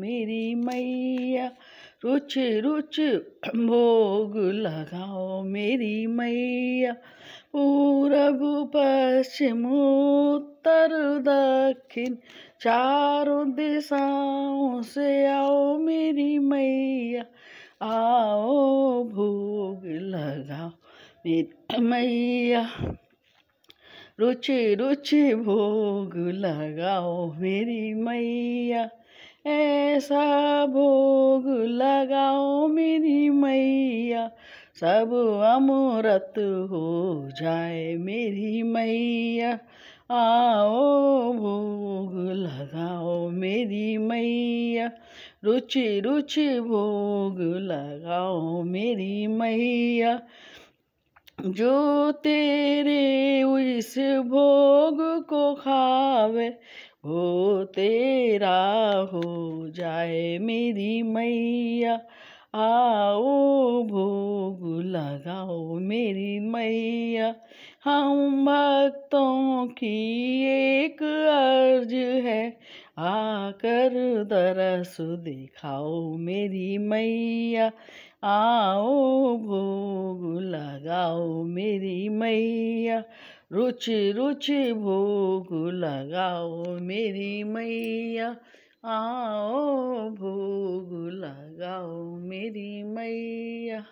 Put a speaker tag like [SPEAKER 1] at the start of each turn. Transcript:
[SPEAKER 1] मेरी मैया रुच रुच भोग लगाओ मेरी मैया पूरब पश्चिम उत्तर दक्षिण चारों दिशाओं से आओ मेरी मैया आओ भोग लगाओ मेरी मैया रुचि रुचि भोग लगाओ मेरी मैया ऐसा भोग लगाओ मेरी मैया सब अमृत हो जाए मेरी मैया आओ भोग लगाओ मेरी मैया रुचि रुचि भोग लगाओ मेरी मैया जो तेरे इस भोग को खावे हो तेरा हो जाए मेरी मैया आओ भोग लगाओ मेरी मैया हम भक्तों की एक अर्ज है आकर दरस दिखाओ मेरी मैया आओ भोग लगाओ मेरी मैया रुचि रुचि भोग लगाओ लगाओ मेरी मैया आओ भोग लगाओ मेरी मैया